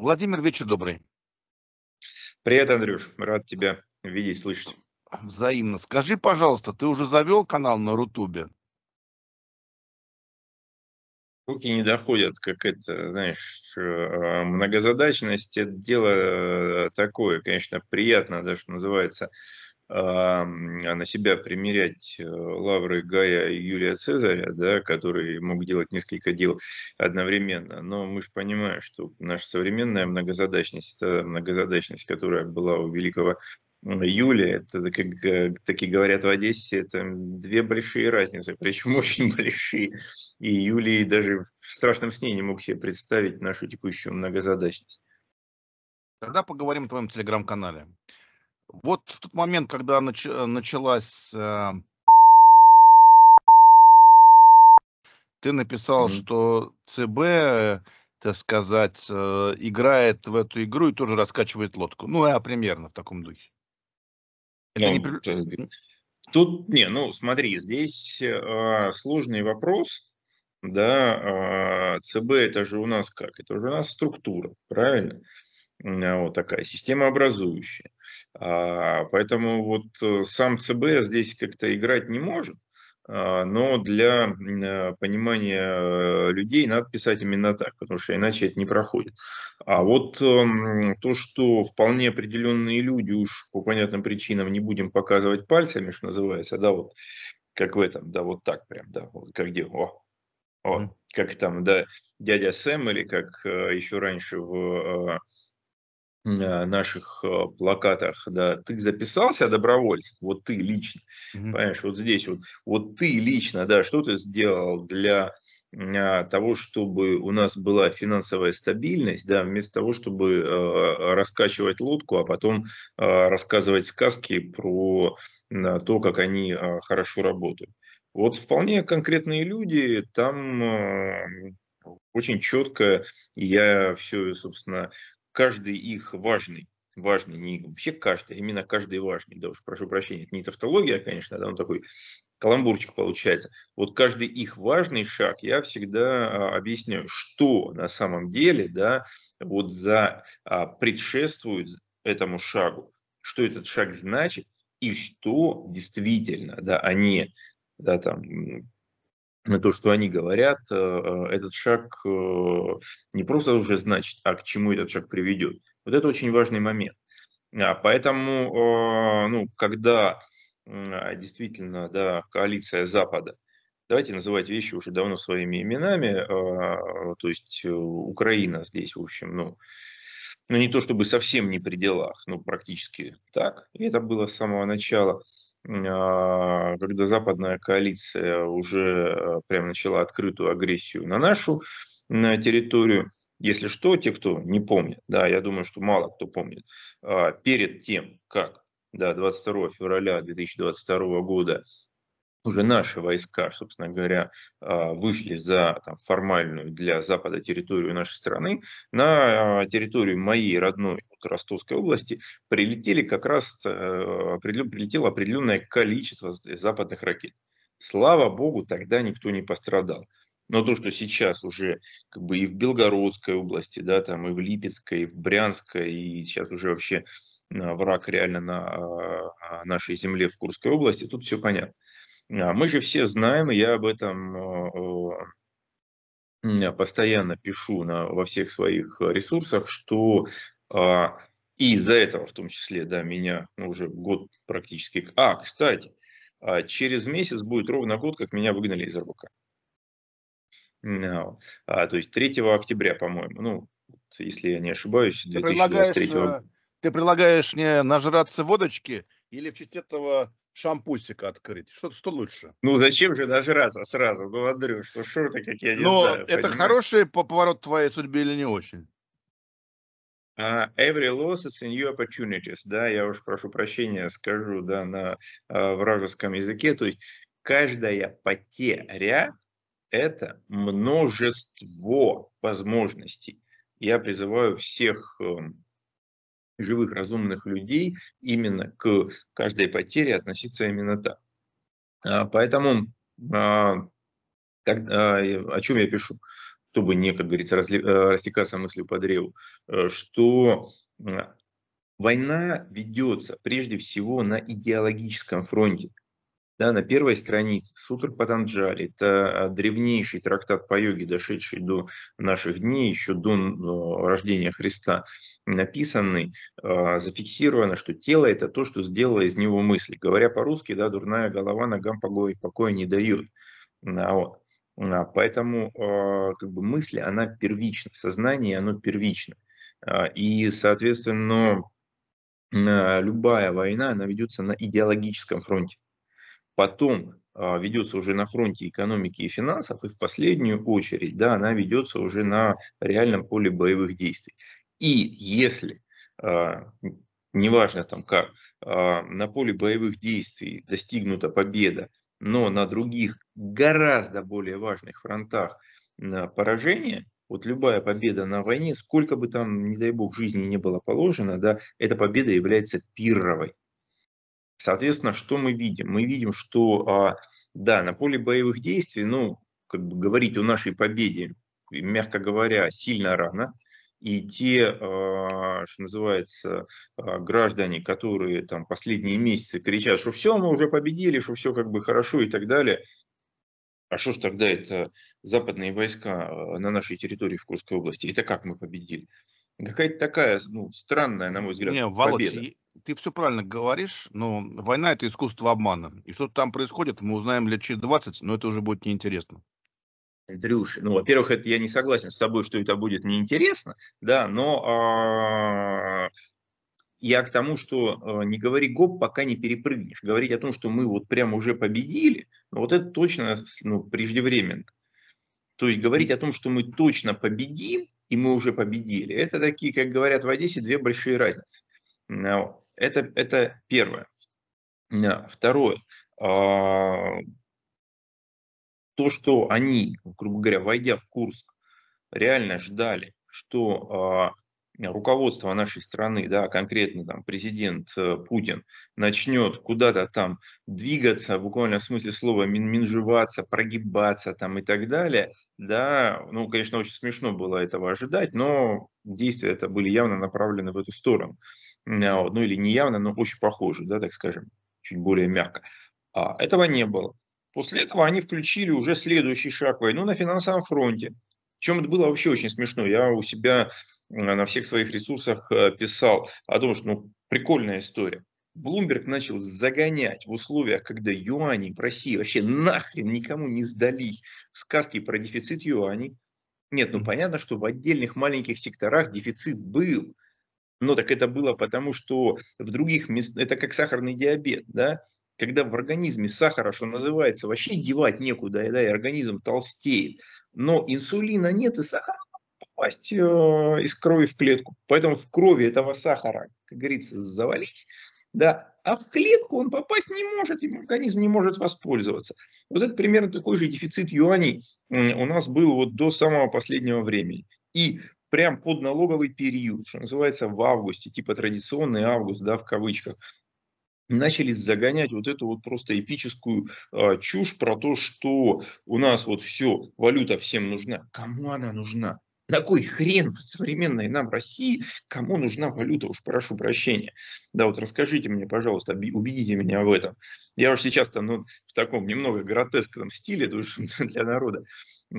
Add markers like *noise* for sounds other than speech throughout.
Владимир, вечер добрый. Привет, Андрюш. Рад тебя видеть, слышать. Взаимно. Скажи, пожалуйста, ты уже завел канал на Рутубе? Руки не доходят, как это, знаешь, а, многозадачность, это дело э, такое, конечно, приятно, да, что называется, Эм, на себя примерять э, лавры Гая и Юлия Цезаря, да, которые могут делать несколько дел одновременно. Но мы же понимаем, что наша современная многозадачность, та многозадачность, которая была у великого Юлия, это, как э, таки говорят в Одессе, это две большие разницы, причем *laughs* очень большие. И Юлий даже в страшном сне не мог себе представить нашу текущую многозадачность. Тогда поговорим о твоем телеграм-канале. Вот в тот момент, когда нач э, началась... Э, ты написал, mm-hmm. что ЦБ, э, так сказать, э, играет в эту игру и тоже раскачивает лодку. Ну, а примерно в таком духе. Это ну, не... Э, тут, не, ну, смотри, здесь э, сложный вопрос. Да, э, ЦБ это же у нас как? Это уже у нас структура, правильно? Вот такая система образующая. А, поэтому вот э, сам ЦБ здесь как-то играть не может, а, но для э, понимания людей надо писать именно так, потому что иначе это не проходит. А вот эм, то, что вполне определенные люди уж по понятным причинам не будем показывать пальцами, что называется, да, вот как в этом, да, вот так прям, да, вот как где, о, о, как там, да, дядя Сэм или как э, еще раньше в Э, наших э, плакатах, да, ты записался добровольцем, вот ты лично, mm-hmm. понимаешь, вот здесь вот, вот ты лично, да, что ты сделал для а, того, чтобы у нас была финансовая стабильность, да, вместо того, чтобы э, раскачивать лодку, а потом э, рассказывать сказки про э, то, как они э, хорошо работают. Вот вполне конкретные люди там э, очень четко я все, собственно, каждый их важный, важный, не вообще каждый, а именно каждый важный, да уж, прошу прощения, это не тавтология, конечно, да, он такой каламбурчик получается. Вот каждый их важный шаг я всегда а, объясняю, что на самом деле, да, вот за а, предшествует этому шагу, что этот шаг значит и что действительно, да, они да, там, на то, что они говорят, э, э, этот шаг э, не просто уже значит, а к чему этот шаг приведет. Вот это очень важный момент. А, поэтому, ну, когда действительно, да, коалиция Запада, давайте называть вещи уже давно своими именами, то есть Украина здесь, в общем, ну, ну не то чтобы совсем не при делах, но практически так, и это было с самого начала – а, когда западная коалиция уже э, прям начала открытую агрессию на нашу на территорию, если что, те, кто не помнит, да, я думаю, что мало кто помнит, а, перед тем, как да, 22 февраля 2022 года уже наши войска, собственно говоря, а, вышли за там, формальную для Запада территорию нашей страны, на а, территорию моей родной Ростовской области прилетели как раз э, прилетело определенное количество западных ракет. Слава богу, тогда никто не пострадал. Но то, что сейчас уже как бы и в Белгородской области, да, там и в Липецкой, и в Брянской, и сейчас уже вообще а, враг реально на нашей земле в Курской области, тут все понятно. А, мы же все знаем, я об этом постоянно пишу на, во всех своих э, ресурсах, что и а, из-за этого, в том числе, да, меня уже год практически... А, кстати, а, через месяц будет ровно год, как меня выгнали из РБК. No. А, то есть 3 октября, по-моему, ну, если я не ошибаюсь, 2023 э, ты предлагаешь, ты предлагаешь мне нажраться водочки или в честь этого шампусика открыть. Что, что лучше? Ну, зачем же нажраться а сразу? Ну, Андрюш, ну что ты, как я не Но знаю. это понимаешь? хороший поворот твоей судьбе или не очень? Uh, every loss is a new opportunities, да, я уж прошу прощения, скажу, да, на uh, вражеском языке, то есть каждая потеря – это множество возможностей. Я призываю всех эм, живых, разумных людей именно к каждой потере относиться именно так. А, поэтому, а, а, о чем я пишу, чтобы не, как говорится, растекаться мыслью по древу, э, что война ведется прежде всего на идеологическом фронте да, на первой странице Сутр Патанджали, это э, древнейший трактат по йоге, дошедший до наших дней, еще до ну, рождения Христа, написанный, а, зафиксировано, что тело – это то, что сделало из него мысли. Говоря по-русски, да, дурная голова ногам покоя, покоя не дает. А, вот. А, поэтому как бы мысли, она первична, сознание, оно первично. И, соответственно, любая война, она ведется на идеологическом фронте потом а, ведется уже на фронте экономики и финансов, и в последнюю очередь, да, она ведется уже на реальном поле боевых действий. И если, а, неважно там как, а, на поле боевых действий достигнута победа, но на других гораздо более важных фронтах поражение, вот любая победа на войне, сколько бы там, не дай бог, жизни не было положено, да, эта победа является первой. Соответственно, что мы видим? Мы видим, что, а, да, на поле боевых действий, ну, как бы говорить о нашей победе, мягко говоря, сильно рано. И те, а, что называется, а, граждане, которые там последние месяцы кричат, что все, мы уже победили, что все как бы хорошо и так далее, а что ж тогда это западные войска на нашей территории в Курской области? Это как мы победили? Какая-то такая, ну, странная, на мой взгляд, Не, Володь, победа. Ты все правильно говоришь, но война – это искусство обмана. И что там происходит, мы узнаем лет через 20, но это уже будет неинтересно. Дрюш, ну, во-первых, это я не согласен с тобой, что это будет неинтересно, да, но а, я к тому, что а, не говори гоп, пока не перепрыгнешь. Говорить о том, что мы вот прямо уже победили, ну, вот это точно ну, преждевременно. То есть говорить о том, что мы точно победим, и мы уже победили. Это такие, как говорят в Одессе, две большие разницы. Это, это первое. Второе. А, то, что они, грубо говоря, войдя в Курск, реально ждали, что а, руководство нашей страны, да, а конкретно там президент э, Путин начнет куда-то там двигаться, буквально в смысле слова мин минжеваться, прогибаться там и так далее, да, ну, конечно, очень смешно было этого ожидать, но действия это были явно направлены в эту сторону, а, ну или не явно, но очень похоже, да, так скажем, чуть более мягко. А этого не было. После этого они включили уже следующий шаг войну ну, на финансовом фронте – причем это было вообще очень смешно. Я у себя э, на всех своих ресурсах э, писал о том, что ну, прикольная история. Блумберг начал загонять в условиях, когда юани в России вообще нахрен никому не сдались. Сказки про дефицит юаней. Нет, ну понятно, что в отдельных маленьких секторах дефицит был. Но так это было потому, что в других местах, это как сахарный диабет, да, когда в организме сахара, что называется, вообще девать некуда, да, и организм толстеет но инсулина нет, и сахара попасть э, из крови в клетку. Поэтому в крови этого сахара, как говорится, завалить да, а в клетку он попасть не может, и организм не может воспользоваться. Вот это примерно такой же дефицит юаней у нас был вот до самого последнего времени. И прям под налоговый период, что называется, в августе, типа традиционный август, да, в кавычках, начали загонять вот эту вот просто эпическую а, чушь про то, что у нас вот все, валюта всем нужна. Кому она нужна? На кой хрен в современной нам России, кому нужна валюта, уж прошу прощения. Да, вот расскажите мне, пожалуйста, убедите меня в этом. Я уж сейчас там ну, в таком немного гротескном стиле *laughs* для народа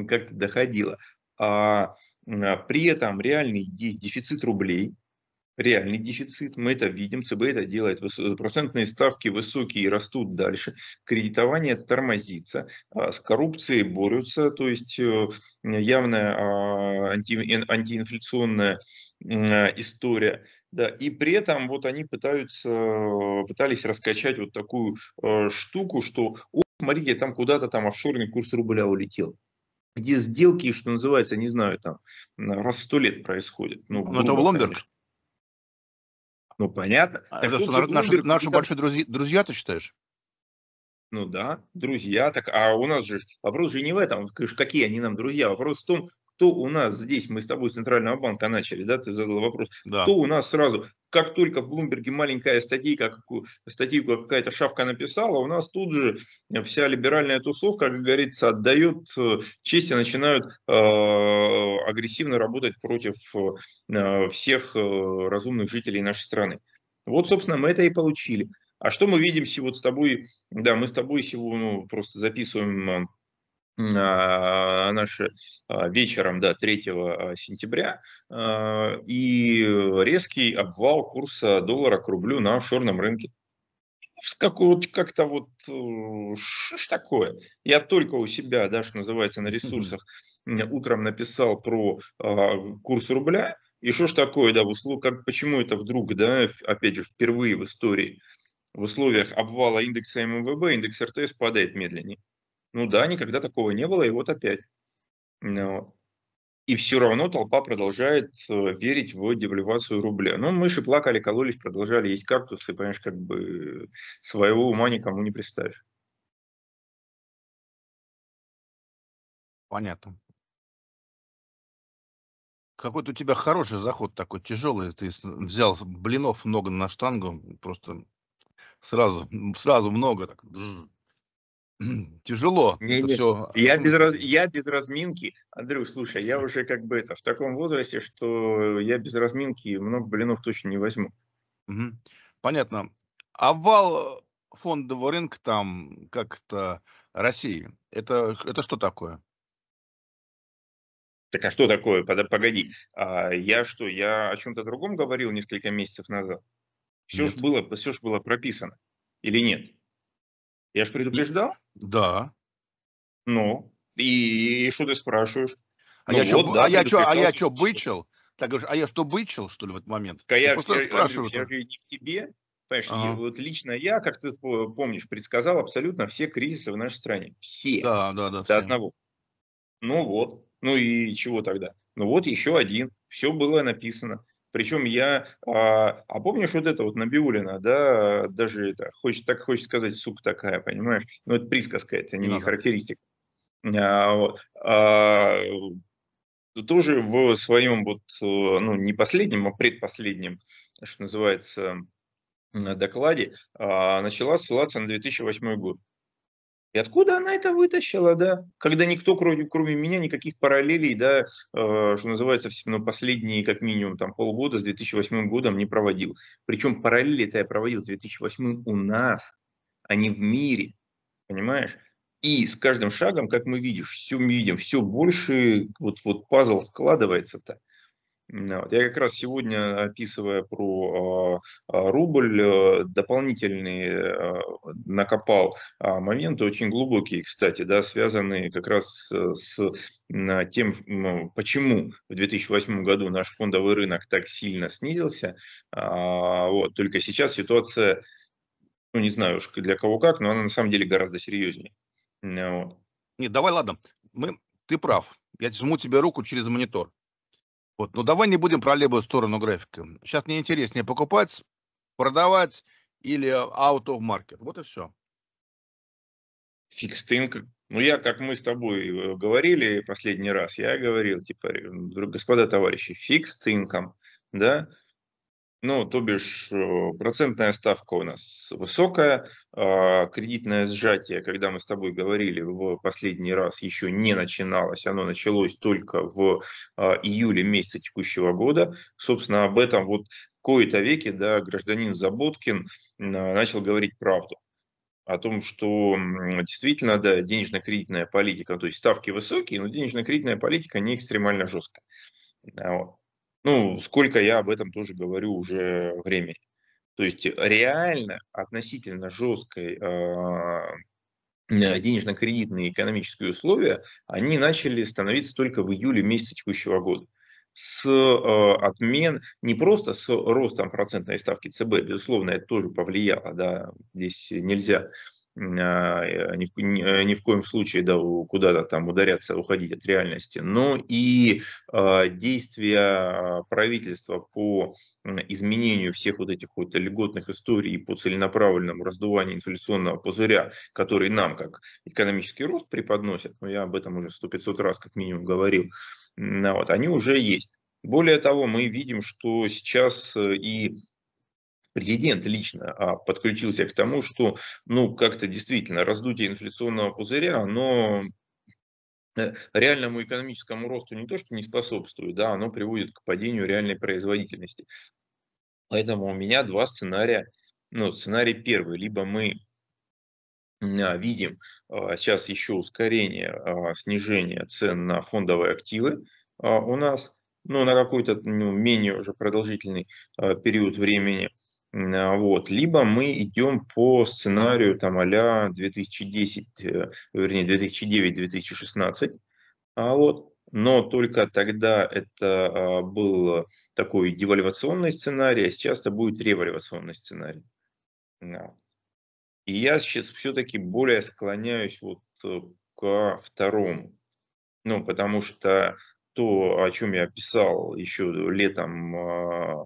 как-то доходило. А, а, при этом реальный есть дефицит рублей, реальный дефицит, мы это видим, ЦБ это делает, процентные ставки высокие и растут дальше, кредитование тормозится, а, с коррупцией борются, то есть э, явная а, анти, антиинфляционная а, история. Да, и при этом вот они пытаются, э, пытались раскачать вот такую э, штуку, что, о, смотрите, там куда-то там офшорный курс рубля улетел где сделки, что называется, не знаю, там раз в сто лет происходят. Ну, ну это Блумберг. Конечно. Ну, понятно. А так это что, Блумберг, наши, наши большие друзья, друзья, ты считаешь? Ну да, друзья. Так, а у нас же вопрос же не в этом, конечно, какие они нам друзья. Вопрос в том, кто у нас здесь, мы с тобой с Центрального банка начали, да, ты задал вопрос, да. кто у нас сразу, как только в Блумберге маленькая статья, статейка, статейку какая-то шавка написала, у нас тут же э, вся либеральная тусовка, как говорится, отдает э, честь и начинают э, агрессивно работать против э, всех э, разумных жителей нашей страны. Вот, собственно, мы это и получили. А что мы видим сегодня с тобой? Да, мы с тобой сегодня ну, просто записываем э, а, наши а, вечером да, 3 а, сентября и резкий обвал курса доллара к рублю на офшорном рынке. Как-то вот, что э, ж такое? Я только у себя, да, что называется, на ресурсах утром написал про курс рубля, и что ж такое, да, в услов... как, почему это вдруг, да, опять же, впервые в истории в условиях обвала индекса ММВБ индекс РТС падает медленнее. Ну да, никогда такого не было, и вот опять. Но... И все равно толпа продолжает э, верить в девальвацию рубля. Ну, мыши плакали, кололись, продолжали есть кактусы, понимаешь, как бы своего ума никому не представишь. Понятно. Какой-то у тебя хороший заход такой, тяжелый. Ты взял блинов много на штангу, просто сразу, сразу много так. *clears throat* тяжело. Не, это не, все... я, без раз... я без разминки, Андрю, слушай, я уже как бы это в таком возрасте, что я без разминки много блинов точно не возьму. Угу. Понятно. Обвал фондового рынка там как-то России, это, это что такое? Так а что такое? Погоди, а я что, я о чем-то другом говорил несколько месяцев назад? Все же было, все ж было прописано или нет? Я же предупреждал. Да. Ну, и, и что ты спрашиваешь? А ну, я вот, что, а да, а я что, а я что, бычил? Так говоришь, а я что, бычил, что ли, в этот момент? А я, я, я, спрашиваю я, я, я не к тебе, понимаешь, ага. вот лично я, как ты помнишь, предсказал абсолютно все кризисы в нашей стране. Все. Да, да, да. До все. одного. Ну вот. Ну и чего тогда? Ну вот еще один. Все было написано. Причем я, а, а помнишь вот это вот Набиулина, да, даже это, хочет, так хочет сказать, сука такая, понимаешь? Ну, это присказка, это не Надо. Ну характеристика. А, вот, а, тоже в своем вот, э, ну, не последнем, а предпоследнем, что называется, на докладе, а, начала ссылаться на 2008 год. И откуда она это вытащила, да? Когда никто, кроме, кроме меня, никаких параллелей, да, э, что называется, ну, последние как минимум там полгода с 2008 годом не проводил. Причем параллели это я проводил с 2008 у нас, а не в мире, понимаешь? И с каждым шагом, как мы видишь, все мы видим, все больше вот, вот пазл складывается-то. Я как раз сегодня, э, описывая про э, э, рубль, дополнительные накопал а, моменты, очень глубокие, кстати, да, связанные как раз с тем, почему в 2008 году наш фондовый рынок так сильно снизился. А, вот. Только сейчас ситуация, ну не знаю уж для кого как, но она на самом деле гораздо серьезнее. Вот. Нет, давай, ладно, мы, ты прав. Я жму тебе руку через монитор. Вот. Но ну, давай не будем про левую сторону графика. Сейчас мне интереснее покупать, продавать или э, out of market. Вот и все. Фикстинг. Ну, я, как мы с тобой э, говорили последний раз, я говорил, типа, э, господа товарищи, фикст инком, да, ну, то бишь, э, процентная ставка у нас высокая, а, кредитное сжатие, когда мы с тобой говорили в последний раз, еще не начиналось, оно началось только в а, июле месяце текущего года. Собственно, об этом вот в кои-то веке да, гражданин Заботкин а, начал говорить правду о том, что действительно, да, денежно-кредитная политика, то есть ставки высокие, но денежно-кредитная политика не экстремально жесткая. Ну, сколько я об этом тоже говорю уже времени. То есть реально относительно жесткой а, э, денежно-кредитные экономические условия, они начали становиться только в июле месяце текущего года с э, отмен, не просто с ростом процентной ставки ЦБ, безусловно, это тоже повлияло, да, здесь нельзя а, э, ни в, ни, э, ни в коем случае да, куда-то там ударяться, уходить от реальности, но и э, действия правительства по изменению всех вот этих вот льготных историй по целенаправленному раздуванию инфляционного пузыря, который нам как экономический рост преподносят, но ну, я об этом уже сто пятьсот раз как минимум говорил, вот, они уже есть. Более того, мы видим, что сейчас э, и президент лично а, подключился к тому, что, ну, как-то действительно раздутие инфляционного пузыря, оно э, реальному экономическому росту не то, что не способствует, да, оно приводит к падению реальной производительности. Поэтому у меня два сценария. Ну, сценарий первый. Либо мы а, видим а, сейчас еще ускорение снижения цен на фондовые активы у нас, ну, на какой-то ну, менее уже продолжительный период времени – а, вот. Либо мы идем по сценарию там, а 2010, э, вернее, 2009-2016. а Вот. Но только тогда это а, был такой девальвационный сценарий, а сейчас это будет револьвационный сценарий. И я сейчас все-таки более склоняюсь вот э, ко второму. Ну, потому что то, о чем я писал еще летом а,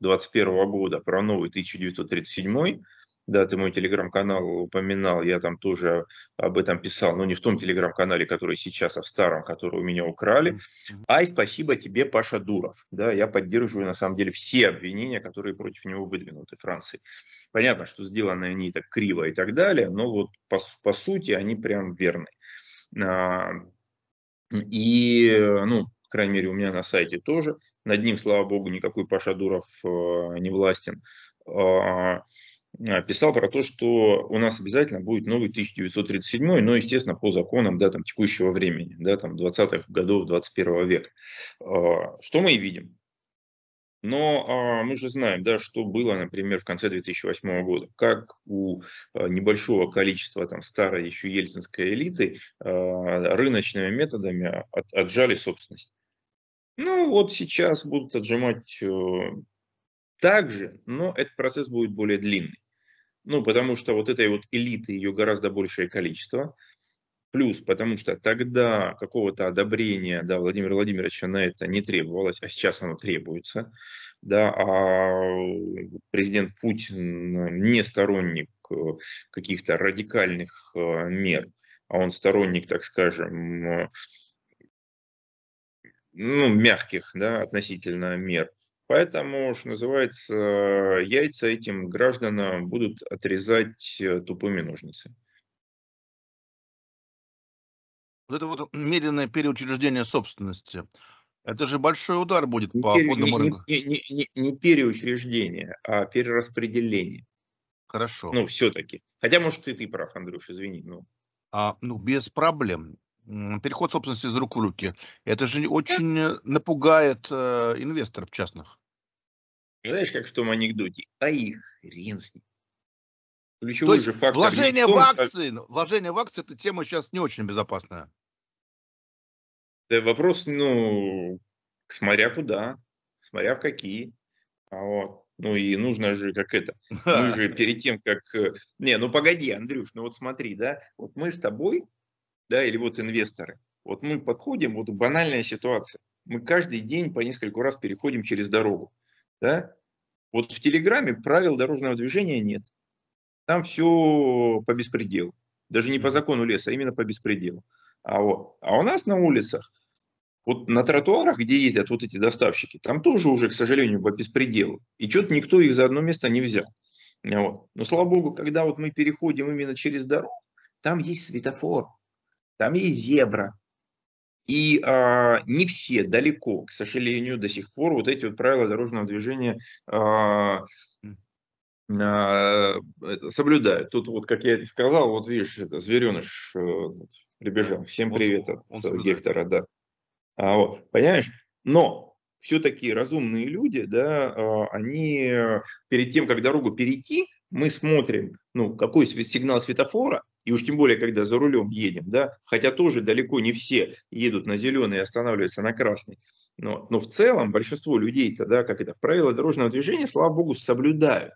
2021 года, про новый 1937 да, ты мой телеграм-канал упоминал, я там тоже об этом писал, но не в том телеграм-канале, который сейчас, а в старом, который у меня украли. Ай, спасибо тебе, Паша Дуров. Да, я поддерживаю, на самом деле, все обвинения, которые против него выдвинуты Франции. Понятно, что сделаны они так криво и так далее, но вот по, по сути они прям верны. А, и, ну, по крайней мере, у меня на сайте тоже. Над ним, слава богу, никакой Паша Дуров э, не властен. А, а, писал про то, что у нас обязательно будет новый 1937, но, естественно, по законам да, там, текущего времени, да, там, 20-х годов 21 века. А, что мы и видим. Но мы же знаем, да, что было, например, в конце 2008 года, как у небольшого количества там, старой еще ельцинской элиты рыночными методами отжали собственность. Ну, вот сейчас будут отжимать э, так же, но этот процесс будет более длинный. Ну, потому что вот этой вот элиты ее гораздо большее количество. Плюс, потому что тогда какого-то одобрения да, Владимира Владимировича на это не требовалось, а сейчас оно требуется. Да, а президент Путин не сторонник э, каких-то радикальных э, мер, а он сторонник, так скажем, ну, мягких да, относительно мер. Поэтому, что называется, яйца этим гражданам будут отрезать э, тупыми ножницами. Вот это вот медленное переучреждение собственности. Это же большой удар будет не по пере, фондовому не, рынку. Не, не, не, не переучреждение, а перераспределение. Хорошо. Ну, все-таки. Хотя, может, и ты прав, Андрюш, извини. Но... А, ну, без проблем переход собственности из рук в руки. Это же очень э, напугает э, инвесторов частных. Знаешь, как в том анекдоте, а их хрен с ним. Ключевой То есть же фактор вложение, том, в акции, как... вложение в акции, эта тема сейчас не очень безопасная. Да вопрос, ну, смотря куда, смотря в какие. А вот. Ну и нужно же, как это, мы *laughs* же перед тем, как... Э, не, ну погоди, Андрюш, ну вот смотри, да, вот мы с тобой да, или вот инвесторы. Вот мы подходим, вот банальная ситуация. Мы каждый день по нескольку раз переходим через дорогу, да. Вот в Телеграме правил дорожного движения нет. Там все по беспределу. Даже не по закону леса, а именно по беспределу. А, вот. а у нас на улицах, вот на тротуарах, где ездят вот эти доставщики, там тоже уже, к сожалению, по беспределу. И что-то никто их за одно место не взял. Вот. Но слава богу, когда вот мы переходим именно через дорогу, там есть светофор там есть зебра. И а, не все далеко, к сожалению, до сих пор вот эти вот правила дорожного движения а, а, соблюдают. Тут вот, как я и сказал, вот видишь, это звереныш э, прибежал. Всем привет от он Гектора, да. А, вот, понимаешь? Но все-таки разумные люди, да, а, они э, перед тем, как дорогу перейти, мы смотрим, ну, какой сигнал светофора, и уж тем более, когда за рулем едем, да, хотя тоже далеко не все едут на зеленый и останавливаются на красный. Но, но в целом большинство людей-то, да, как это, правила дорожного движения, слава богу, соблюдают.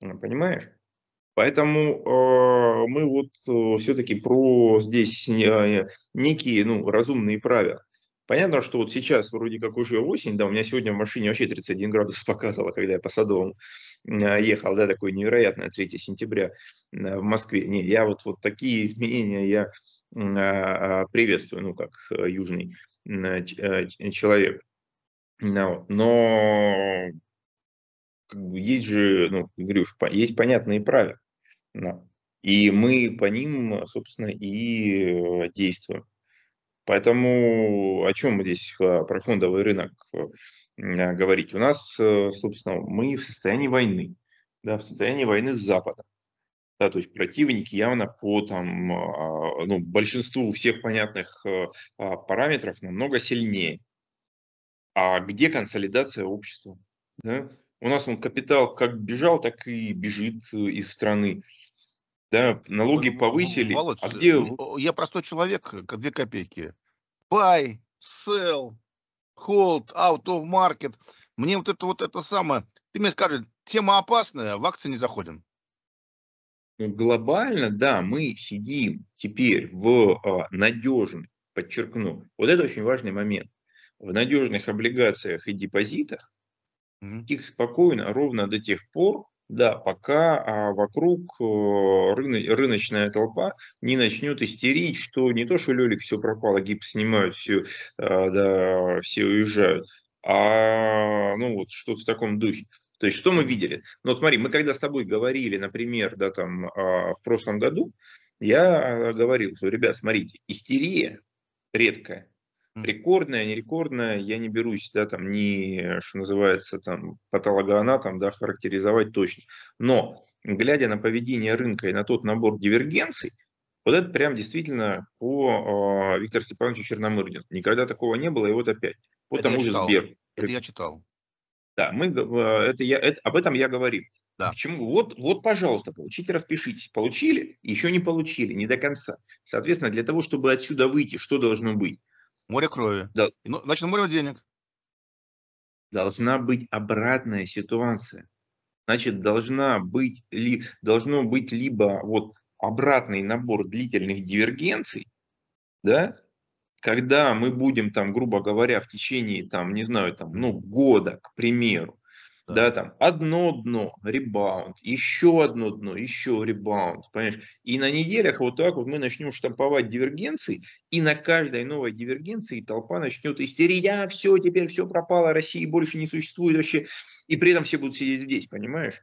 Понимаешь? Поэтому э, мы вот э, все-таки про здесь э, некие ну, разумные правила. Понятно, что вот сейчас вроде как уже осень, да, у меня сегодня в машине вообще 31 градус *laughs* показывало, когда я по Садовому а, ехал, да, такое невероятное 3 сентября а, в Москве. Не, я вот, вот такие *laughs* изменения я а, приветствую, ну, как южный человек. Но есть же, ну, Грюш, есть понятные правила, и мы по ним, собственно, и э, действуем. Поэтому о чем здесь э, про фондовый рынок э, э, говорить? У нас, собственно, мы в состоянии войны, да, в состоянии войны с Западом. Да, то есть противники явно по там, ну, большинству всех понятных параметров намного сильнее. А где консолидация общества? Да? У нас он капитал как бежал, так и бежит из страны да, налоги повысили. Володь, а где... Я простой человек, э, две копейки. Buy, sell, hold, out of market. Мне вот это вот это самое. Ты мне скажешь, тема опасная, в акции не заходим. Ну, глобально, да, мы сидим теперь в а, надежных, подчеркну, вот это очень важный момент, в надежных облигациях и депозитах, mm-hmm. их спокойно ровно до тех пор, да, пока а, вокруг э, рыно, рыночная толпа не начнет истерить, что не то, что Лелик все пропало, а гипс снимают, все, а, да, все уезжают, а ну вот что-то в таком духе. То есть что мы видели? Ну вот смотри, мы когда с тобой говорили, например, да, там в прошлом году, я говорил, что, ребят, смотрите, истерия редкая, рекордная, не рекордная, я не берусь, да, там, не, что называется, там, патологоанатом, да, характеризовать точно. Но, глядя на поведение рынка и на тот набор дивергенций, вот это прям действительно по э, а, Виктору Степановичу Черномырдину. Никогда такого не было, и вот опять. По это тому же читал. Сберу. Это я читал. Да, мы, а, это я, это, об этом я говорил. Да. Почему? Вот, вот, пожалуйста, получите, распишитесь. Получили, еще не получили, не до конца. Соответственно, для того, чтобы отсюда выйти, что должно быть? Море крови. Да. Ну Значит, море денег. Должна быть обратная ситуация. Значит, должна быть ли, должно быть либо вот обратный набор длительных дивергенций, да, когда мы будем там, грубо говоря, в течение там, не знаю, там, ну, года, к примеру, да. там одно дно, ребаунд, еще одно дно, еще ребаунд, понимаешь? И на неделях вот так вот мы начнем штамповать дивергенции, и на каждой новой дивергенции толпа начнет истерить, а все, теперь все пропало, России больше не существует вообще, и при этом все будут сидеть здесь, понимаешь?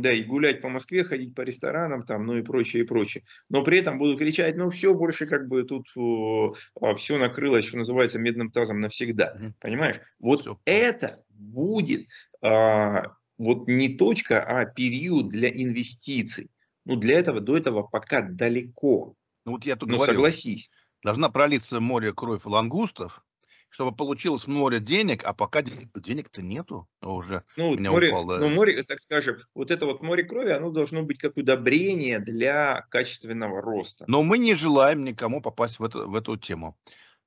да, и гулять по Москве, ходить по ресторанам, там, ну и прочее, и прочее. Но при этом будут кричать, ну все, больше как бы тут о, а, все накрылось, что называется, медным тазом навсегда. Угу. Понимаешь? Вот все. это будет а, вот не точка, а период для инвестиций. Ну для этого, до этого пока далеко. Ну вот я тут ну, говорю, согласись. Должна пролиться море кровь лангустов, чтобы получилось море денег, а пока денег-то нету уже. Ну, море, упало. ну, море, так скажем, вот это вот море крови, оно должно быть как удобрение для качественного роста. Но мы не желаем никому попасть в, это, в эту тему.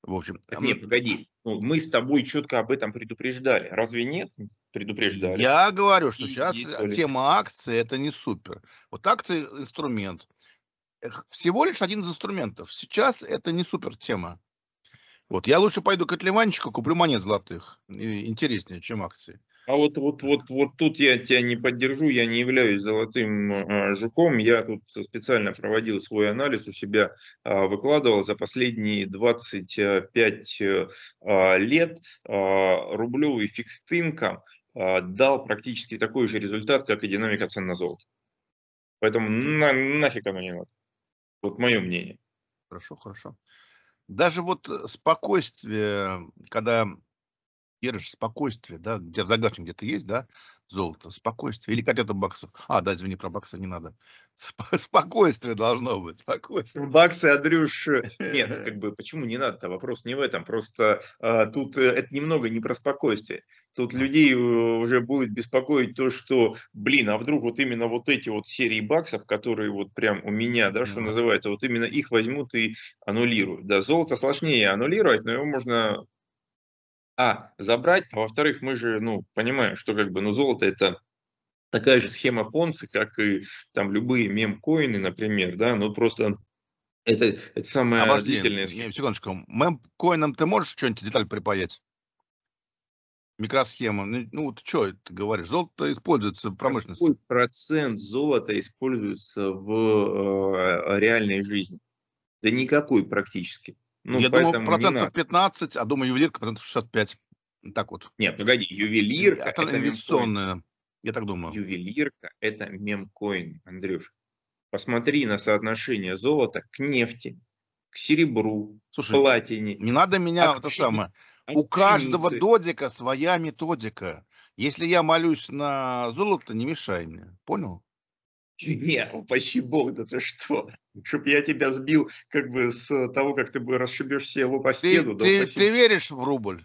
В общем, так, нет, погоди, ну, мы с тобой четко об этом предупреждали. Разве нет? Предупреждали. Я говорю, что и, сейчас и тема акции это не супер. Вот акции инструмент. Всего лишь один из инструментов. Сейчас это не супер тема. Вот, я лучше пойду к котлеванчику, куплю монет золотых. интереснее, чем акции. А вот, вот, вот, вот тут я тебя не поддержу, я не являюсь золотым э, жуком. Я тут специально проводил свой анализ у себя, э, выкладывал за последние 25 а, э, лет э, рублевый фикст инком э, дал практически такой же результат, как и динамика цен на золото. Поэтому на, нафиг оно не надо. Вот мое мнение. Хорошо, хорошо даже вот э, спокойствие, когда держишь спокойствие, да, где в загашнике где-то есть, да, золото, спокойствие, или котята баксов. А, да, извини, про баксы не надо. *laughs* Сп- спокойствие должно быть, спокойствие. Баксы, Андрюш, э, *laughs* нет, как бы, почему не надо-то? Вопрос не в этом, просто э, тут э, это немного не про спокойствие тут людей э, уже будет беспокоить то, что, блин, а вдруг вот именно вот эти вот серии баксов, которые вот прям у меня, да, что ну называется, вот именно их возьмут и аннулируют. Да, золото сложнее аннулировать, но его можно а, забрать, а во-вторых, мы же, ну, понимаем, что как бы, ну, золото это такая же схема Понци, как и там любые мем-коины, например, да, но просто это, это самая Обожди, длительная схема. Секундочку, мем-коинам ты можешь что-нибудь деталь припаять? микросхема. Ну, ну вот что ты говоришь? Золото используется в промышленности. Какой процент золота используется в э, реальной жизни? Да никакой практически. Ну, Я думаю, процентов 15, а думаю, ювелирка процентов 65. Так вот. Нет, погоди, ювелирка... Это, это инвестиционная, я так думаю. Ювелирка – это мемкоин, Андрюш. Посмотри на соотношение золота к нефти, к серебру, Слушай, платине. Не надо меня а это самое. У каждого додика своя методика. Если я молюсь на золото, не мешай мне. Понял? Нет, ну упаси бог, да ты что? Чтоб я тебя сбил как бы с того, как ты бы расшибешь себе лоб о стену. Ты, да, ты, ты веришь в рубль?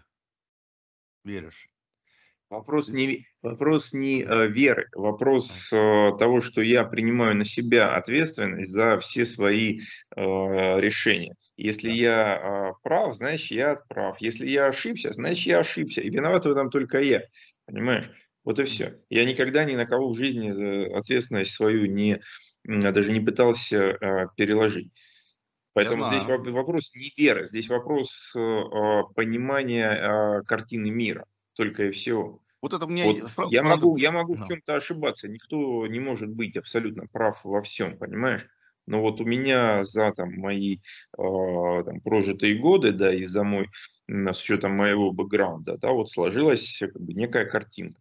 Веришь? Вопрос не, вопрос не э, веры, вопрос э, того, что я принимаю на себя ответственность за все свои э, решения. Если я э, прав, значит я прав. Если я ошибся, значит я ошибся. И виноват в этом только я. Понимаешь? Вот и все. Я никогда ни на кого в жизни э, ответственность свою не даже не пытался э, переложить. Поэтому здесь вопрос не веры, здесь вопрос э, э понимания э, картины мира только и всего. Вот это мне вот я, могу, я могу да. в чем-то ошибаться, никто не может быть абсолютно прав во всем, понимаешь? Но вот у меня за там, мои э, там, прожитые годы, да, и за мой, с учетом моего бэкграунда, да, вот сложилась как бы, некая картинка.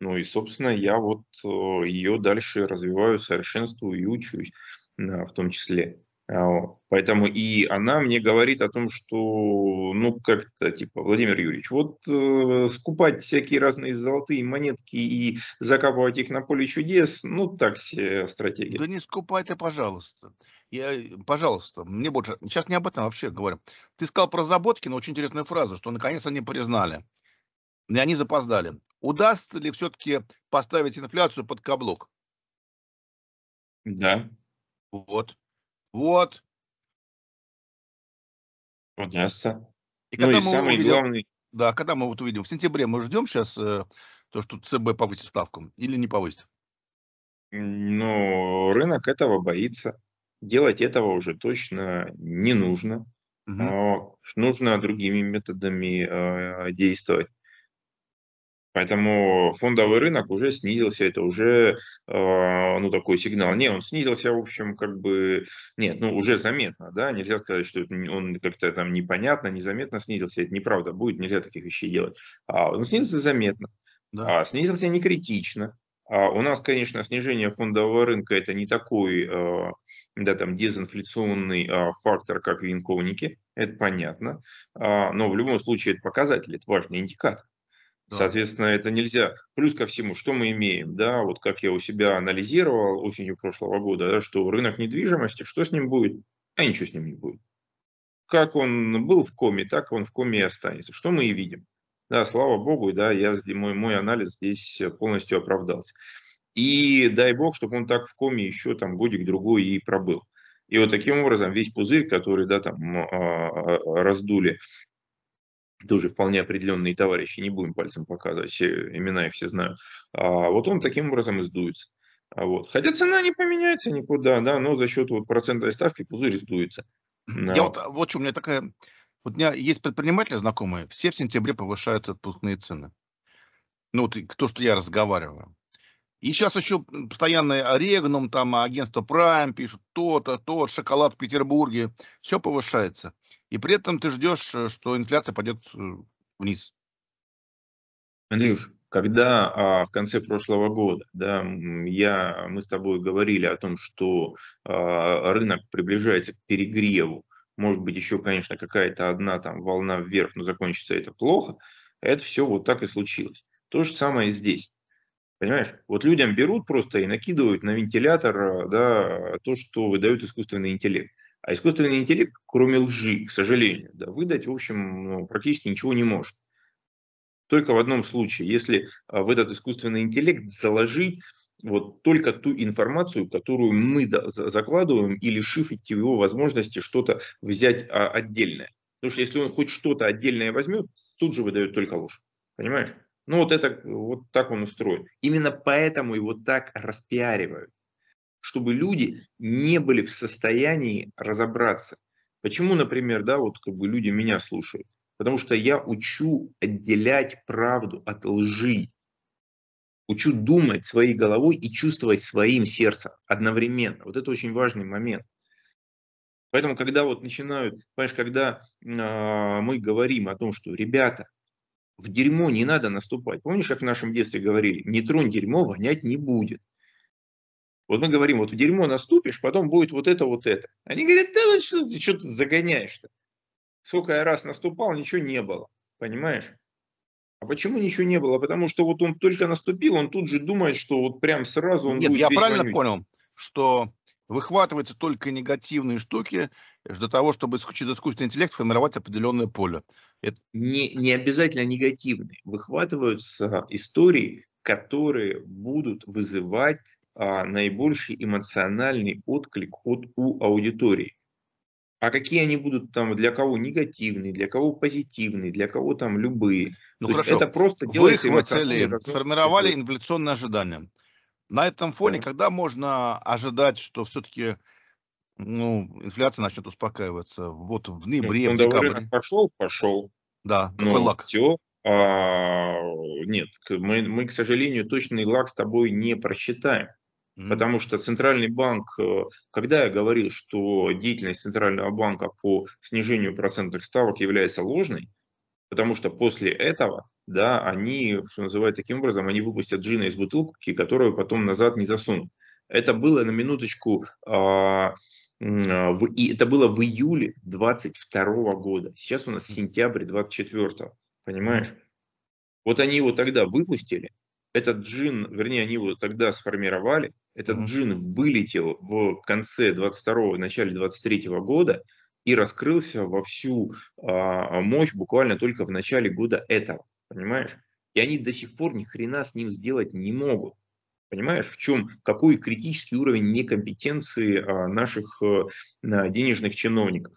Ну и, собственно, я вот э, ее дальше развиваю, совершенствую и учусь в том числе. А, Поэтому и она мне говорит о том, что, ну, как-то, типа, Владимир Юрьевич, вот э, скупать всякие разные золотые монетки и закапывать их на поле чудес, ну, так себе стратегия. Да не скупай ты, пожалуйста. Я, э, пожалуйста, мне больше... Сейчас не об этом вообще говорю. Ты сказал про заботки, но очень интересную фразу, что наконец они признали. И они запоздали. Удастся ли все-таки поставить инфляцию под каблук? Да. Вот. Вот. Удастся. И ну и самый увидим, главный... Да, когда мы вот увидим, в сентябре мы ждем сейчас э, то, что ЦБ повысит ставку или не повысит? Ну, рынок этого боится. Делать этого уже точно не нужно. Угу. Нужно другими методами э, действовать. Поэтому фондовый рынок уже снизился, это уже э, ну, такой сигнал. Не, он снизился, в общем, как бы, нет, ну, уже заметно, да, нельзя сказать, что он как-то там непонятно, незаметно снизился, это неправда будет, нельзя таких вещей делать. А, он снизился заметно, да. а, снизился не критично. А, у нас, конечно, снижение фондового рынка – это не такой, э, да, там, дезинфляционный э, фактор, как винковники, это понятно, а, но в любом случае это показатель, это важный индикатор. Да. Соответственно, это нельзя. Плюс ко всему, что мы имеем, да, вот как я у себя анализировал осенью прошлого года, да, что рынок недвижимости, что с ним будет? А ничего с ним не будет. Как он был в коме, так он в коме и останется. Что мы и видим. Да, слава богу, да, я, мой, мой анализ здесь полностью оправдался. И дай бог, чтобы он так в коме еще там годик-другой и пробыл. И вот таким образом весь пузырь, который да, там, а, а, раздули тоже вполне определенные товарищи, не будем пальцем показывать, все, имена их все знают. А вот он таким образом издуется. А вот. Хотя цена не поменяется никуда, да, но за счет вот процентной ставки пузырь сдуется. Я вот, а, вот что у меня такая... Вот у меня есть предприниматели знакомые, все в сентябре повышают отпускные цены. Ну вот то, что я разговариваю. И сейчас еще постоянно Регнум, там агентство Prime пишут то-то, то, шоколад в Петербурге. Все повышается. И при этом ты ждешь, э, что инфляция пойдет э, вниз. Андрюш, когда а, в конце прошлого года да, я, мы с тобой говорили о том, что а, рынок приближается к перегреву, может быть, еще, конечно, какая-то одна там волна вверх, но закончится это плохо, это все вот так и случилось. То же самое и здесь. Понимаешь? Вот людям берут просто и накидывают на вентилятор э, да, то, что выдают искусственный интеллект. А искусственный интеллект, кроме лжи, к сожалению, да, выдать, в общем, ну, практически ничего не может. Только в одном случае, если а, в этот искусственный интеллект заложить вот только ту информацию, которую мы закладываем, и лишив его возможности что-то взять а, отдельное. Потому что если он хоть что-то отдельное возьмет, тут же выдает только ложь. Понимаешь? Ну, вот это вот так он устроен. Именно поэтому его так распиаривают, чтобы люди не были в состоянии разобраться. Почему, например, да, вот как бы люди меня слушают? Потому что я учу отделять правду от лжи. Учу думать своей головой и чувствовать своим сердцем одновременно. Вот это очень важный момент. Поэтому, когда вот начинают, понимаешь, когда э, мы говорим о том, что ребята, в дерьмо не надо наступать. Помнишь, как в нашем детстве говорили, не тронь дерьмо, вонять не будет. Вот мы говорим, вот в дерьмо наступишь, потом будет вот это, вот это. Они говорят, да ну что ты, что ты загоняешь-то? Сколько я раз наступал, ничего не было, понимаешь? А почему ничего не было? Потому что вот он только наступил, он тут же думает, что вот прям сразу он Нет, будет я правильно вонючий. понял, что Выхватываются только негативные штуки для того, чтобы через искусственный интеллект формировать определенное поле. Это... Не, не обязательно негативные. Выхватываются истории, которые будут вызывать а, наибольший эмоциональный отклик от, у аудитории. А какие они будут там для кого негативные, для кого позитивные, для кого там любые. Ну хорошо. Это просто делается. Вы цели сформировали инфляционные ожидания. На этом фоне, когда можно ожидать, что все-таки ну, инфляция начнет успокаиваться? Вот в ноябре, ну, в декабре. Пошел, пошел. Да, ну, лак. Все. А, нет, мы, мы, к сожалению, точный лак с тобой не просчитаем. Mm-hmm. Потому что Центральный банк, э, когда я говорил, что деятельность Центрального банка по снижению процентных ставок является ложной, потому что после этого да, они, что называют таким образом, они выпустят джина из бутылки, которую потом назад не засунут. Это было на минуточку, а, а в, и это было в июле 22 года. Сейчас у нас сентябрь 24, понимаешь? Вот они его тогда выпустили, этот джин, вернее, они его тогда сформировали, этот mm-hmm. джин вылетел в конце 22-го, начале 23-го года и раскрылся во всю а, мощь буквально только в начале года этого понимаешь? И они до сих пор ни хрена с ним сделать не могут. Понимаешь, в чем, какой критический уровень некомпетенции а, наших а, денежных чиновников?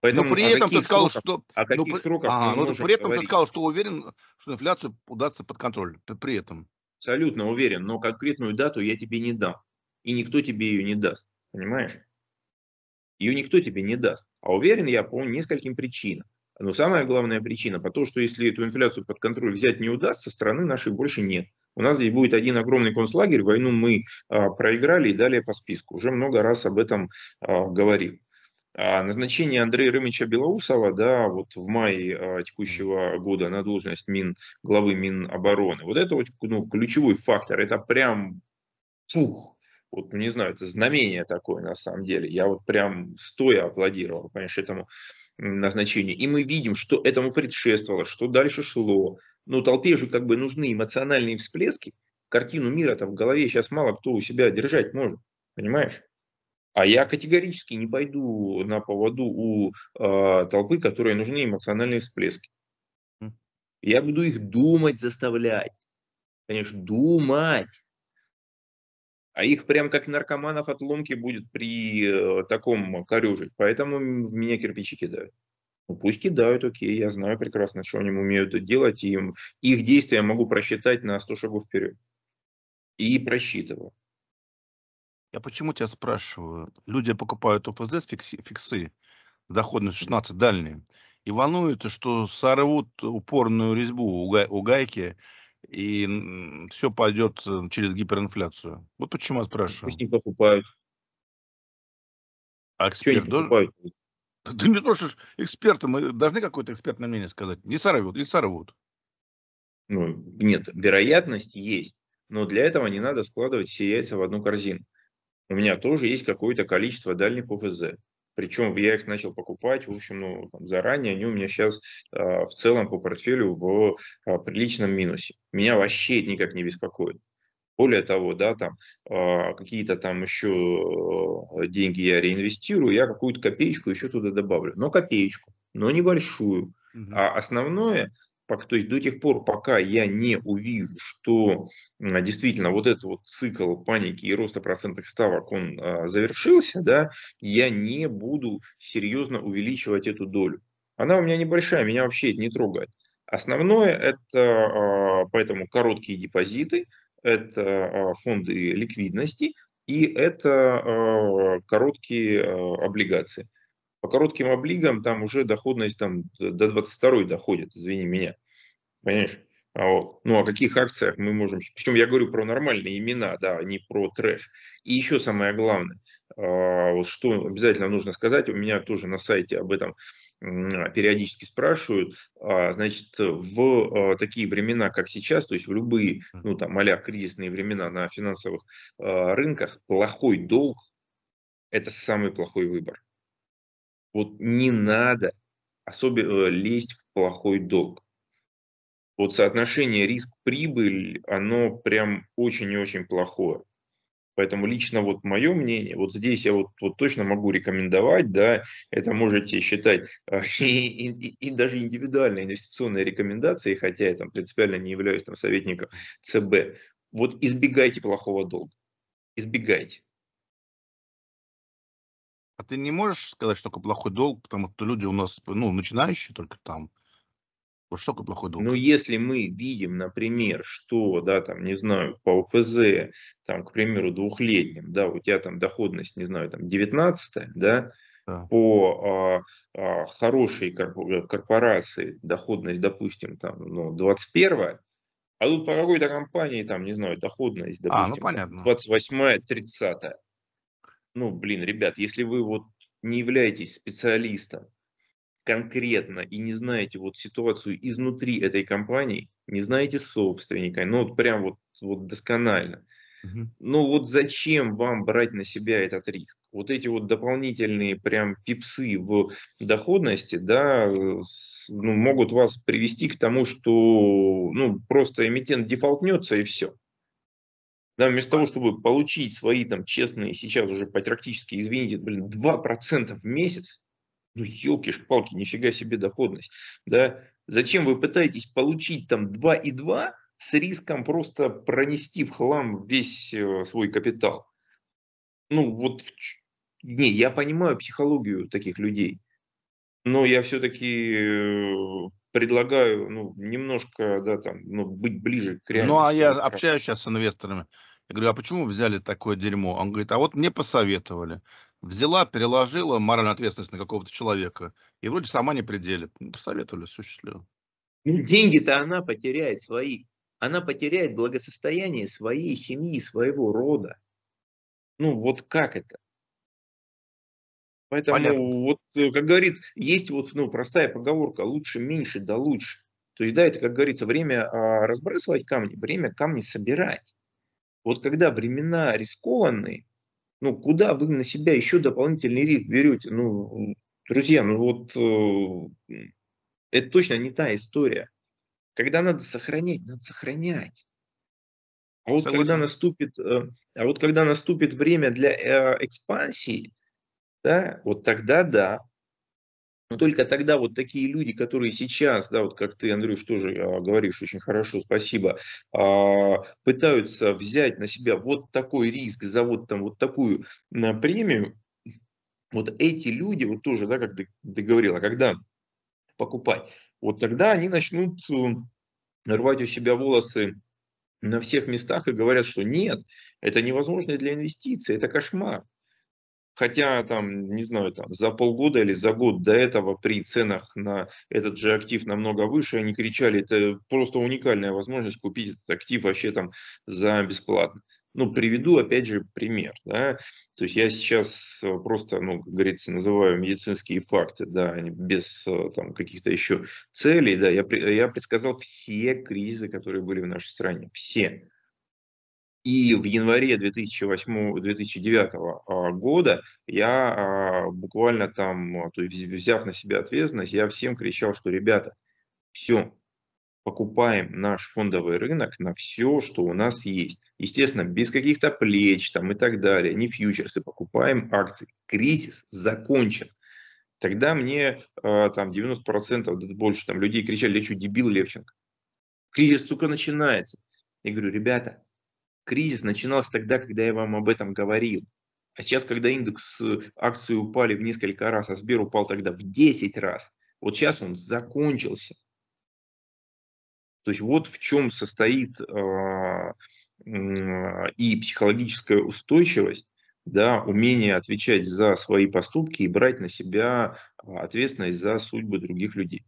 Поэтому, но при а этом ты сказал, что... О каких но, сроках а, но при этом говорить? ты сказал, что уверен, что инфляцию удастся под контроль. При этом. Абсолютно уверен, но конкретную дату я тебе не дам. И никто тебе ее не даст. Понимаешь? Ее никто тебе не даст. А уверен я по нескольким причинам. Но самая главная причина, потому что если эту инфляцию под контроль взять не удастся, страны нашей больше нет. У нас здесь будет один огромный концлагерь, войну мы а, проиграли и далее по списку. Уже много раз об этом а, говорил. А назначение Андрея Рымича Белоусова да, вот в мае а, текущего года на должность мин, главы Минобороны, вот это вот, ну, ключевой фактор, это прям фух, вот не знаю, это знамение такое на самом деле. Я вот прям стоя аплодировал, конечно, этому назначения. И мы видим, что этому предшествовало, что дальше шло. Но ну, толпе же как бы нужны эмоциональные всплески. Картину мира там в голове сейчас мало кто у себя держать может, понимаешь? А я категорически не пойду на поводу у э, толпы, которой нужны эмоциональные всплески. Я буду их думать заставлять. Конечно, думать. А их прям как наркоманов от ломки будет при э, таком корюжить. Поэтому в меня кирпичи кидают. Ну, пусть кидают, окей, я знаю прекрасно, что они умеют делать, и им, их действия я могу просчитать на 100 шагов вперед. И просчитываю. Я почему тебя спрашиваю? Люди покупают ОФЗ фикси, фиксы, доходность 16 дальние, и волнуют, что сорвут упорную резьбу у, гай, у гайки, и все пойдет э, через гиперинфляцию. Вот почему я спрашиваю. Пусть не покупают. А эксперты должен... *laughs* Ты не то что эксперты, мы э, должны какое-то экспертное мнение сказать. Не сорвут, не сорвут. Ну, нет, вероятность есть, но для этого не надо складывать все яйца в одну корзину. У меня тоже есть какое-то количество дальних ОФЗ. Причем я их начал покупать, в общем, ну, там, заранее. Они у меня сейчас э, а, в целом по портфелю в э, приличном минусе. Меня вообще это никак не беспокоит. Более того, да, там э, какие-то там еще э, деньги я реинвестирую, я какую-то копеечку еще туда добавлю. Но копеечку, но небольшую. Угу. А основное пока, то есть до тех пор, пока я не увижу, что действительно вот этот вот цикл паники и роста процентных ставок, он а, завершился, да, я не буду серьезно увеличивать эту долю. Она у меня небольшая, меня вообще это не трогает. Основное это а, поэтому короткие депозиты, это а, фонды ликвидности и это а, короткие а, облигации по коротким облигам там уже доходность там до 22 доходит, извини меня понимаешь? А вот. Ну, о каких акциях мы можем... Причем я говорю про нормальные имена, да, а не про трэш. И еще самое главное, а, что обязательно нужно сказать, у меня тоже на сайте об этом периодически спрашивают, значит, в такие времена, как сейчас, то есть в любые, ну, там, а кризисные времена на финансовых рынках, плохой долг – это самый плохой выбор. Вот не надо особенно э, лезть в плохой долг вот соотношение риск-прибыль, оно прям очень и очень плохое. Поэтому лично вот мое мнение, вот здесь я вот, вот точно могу рекомендовать, да, это можете считать а, *laughs* и, и, и даже индивидуальные инвестиционные рекомендации, хотя я там принципиально не являюсь там советником ЦБ. Вот избегайте плохого долга, избегайте. А ты не можешь сказать, что только плохой долг, потому что люди у нас, ну, начинающие только там, вот что такое плохой долг? Но ну, если мы видим, например, что, да, там, не знаю, по УФЗ, там, к примеру, двухлетним, да, у тебя там доходность, не знаю, там, 19 да, да. по а, а, хорошей корпорации доходность, допустим, там, ну, 21 а тут по какой-то компании, там, не знаю, доходность, допустим, а, ну, 28-я, 30 -я. Ну, блин, ребят, если вы вот не являетесь специалистом конкретно и не знаете вот ситуацию изнутри этой компании, не знаете собственника, ну вот прям вот, вот досконально, угу. ну вот зачем вам брать на себя этот риск? Вот эти вот дополнительные прям пипсы в доходности, да, э, ну, могут вас привести к тому, что ну просто эмитент дефолтнется и все. Да, вместо того, чтобы получить свои там честные сейчас уже практически, извините, блин, 2% в месяц, ну, елки-шпалки, нифига себе доходность. Да? Зачем вы пытаетесь получить там 2,2 с риском просто пронести в хлам весь э, свой капитал? Ну, вот, не, я понимаю психологию таких людей, но я все-таки э, предлагаю ну, немножко да, там, ну, быть ближе к реальности. Ну, а я общаюсь сейчас с инвесторами. Я говорю, а почему взяли такое дерьмо? Он говорит, а вот мне посоветовали взяла, переложила моральную ответственность на какого-то человека, и вроде сама не пределит. Ну, посоветовали, осуществила. Ну, деньги-то она потеряет свои. Она потеряет благосостояние своей семьи, своего рода. Ну вот как это? Поэтому Понятно. вот, э, как говорится, есть вот ну, простая поговорка «лучше меньше, да лучше». То есть, да, это, как говорится, время а, разбрасывать камни, время камни собирать. Вот когда времена рискованные, ну, куда вы на себя еще дополнительный риск берете? Ну, друзья, ну вот э, это точно не та история. Когда надо сохранять, надо сохранять. А вот, когда наступит, э, а вот когда наступит время для э, экспансии, да, вот тогда да, только тогда вот такие люди, которые сейчас, да, вот как ты, Андрюш, тоже а, говоришь очень хорошо, спасибо, а, пытаются взять на себя вот такой риск за вот там вот такую премию, вот эти люди, вот тоже, да, как ты, ты говорила, когда покупать, вот тогда они начнут э, рвать у себя волосы на всех местах и говорят, что нет, это невозможно для инвестиций, это кошмар. Хотя там, не знаю, там за полгода или за год до этого при ценах на этот же актив намного выше, они кричали, это просто уникальная возможность купить этот актив вообще там за бесплатно. Ну, приведу опять же пример, да, то есть я сейчас э, просто, ну, как говорится, называю медицинские факты, да, без э, там каких-то еще целей, да, я, я предсказал все кризисы, которые были в нашей стране, все, и в январе 2008, 2009 а, года я а, буквально там, а, то есть взяв на себя ответственность, я всем кричал, что ребята, все, покупаем наш фондовый рынок на все, что у нас есть. Естественно, без каких-то плеч там и так далее, не фьючерсы, покупаем акции. Кризис закончен. Тогда мне там 90% больше там, людей кричали, я что, дебил Левченко? Кризис только начинается. Я говорю, ребята, кризис начинался тогда, когда я вам об этом говорил. А сейчас, когда индекс э, акции упали в несколько раз, а Сбер упал тогда в 10 раз, вот сейчас он закончился. То есть вот в чем состоит э, э, и психологическая устойчивость, да, умение отвечать за свои поступки и брать на себя а, ответственность за судьбы других людей.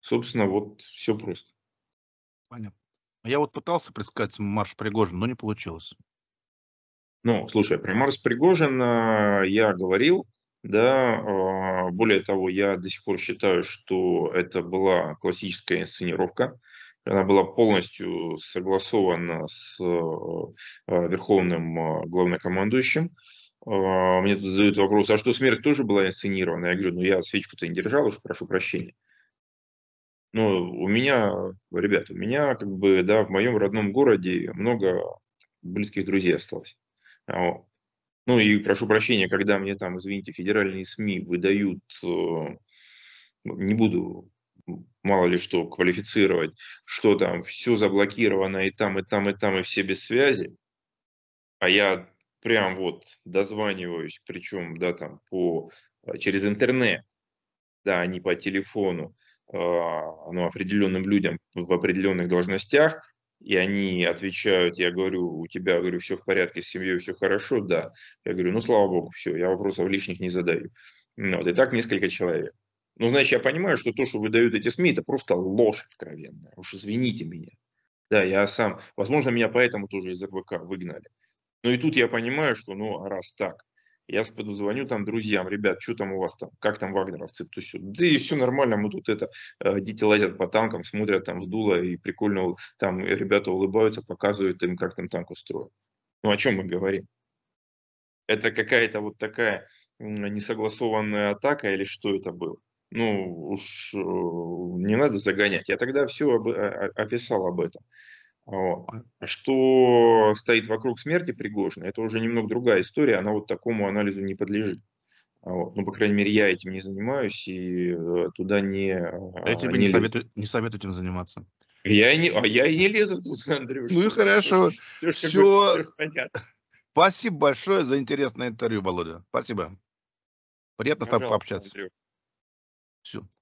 Собственно, вот все просто. Понятно. Я вот пытался предсказать марш Пригожин, но не получилось. Ну, слушай, про марш Пригожина э, я говорил, да, э, более того, я до сих пор считаю, что это была классическая инсценировка, она была полностью согласована с э, верховным главнокомандующим. Мне тут задают вопрос, а что смерть тоже была инсценирована? Я говорю, ну я свечку-то не держал, уж прошу прощения. Ну, у меня, ребят, у меня как бы, да, в моем родном городе много близких друзей осталось. Вот. Ну и прошу прощения, когда мне там, извините, федеральные СМИ выдают, э, не буду мало ли что квалифицировать, что там все заблокировано и там, и там, и там, и все без связи, а я прям вот дозваниваюсь, причем, да, там по, э, через интернет, да, а не по телефону, а, ну, определенным людям в определенных должностях, и они отвечают, я говорю, у тебя, говорю, все в порядке, с семьей все хорошо, да. Я говорю, ну, слава богу, все, я вопросов лишних не задаю. Ну, вот, и так несколько человек. Ну, значит, я понимаю, что то, что выдают эти СМИ, это просто ложь откровенная. Уж извините меня. Да, я сам, возможно, меня поэтому тоже из РБК выгнали. Но ну, и тут я понимаю, что, ну, а раз так, я позвоню там друзьям, ребят, что там у вас там, как там вагнеровцы, то все. Да и все нормально, мы тут это, э, дети лазят по танкам, смотрят там в дуло и прикольно там ребята улыбаются, показывают им, как там танк устроен. Ну о чем мы говорим? Это какая-то вот такая несогласованная атака или что это было? Ну уж э, не надо загонять. Я тогда все об, э, описал об этом. А что стоит вокруг смерти Пригожина, это уже немного другая история, она вот такому анализу не подлежит. А вот. Ну, по крайней мере, я этим не занимаюсь и э, туда не... Э, я тебе не, советую, не советую этим заниматься. Я и не, а я и не лезу тут, *laughs* Андрюш. Ну и хорошо. Все, все, все, все понятно. Спасибо большое за интересное интервью, Володя. Спасибо. Приятно Пожалуйста, с тобой пообщаться. Андрюш. Все.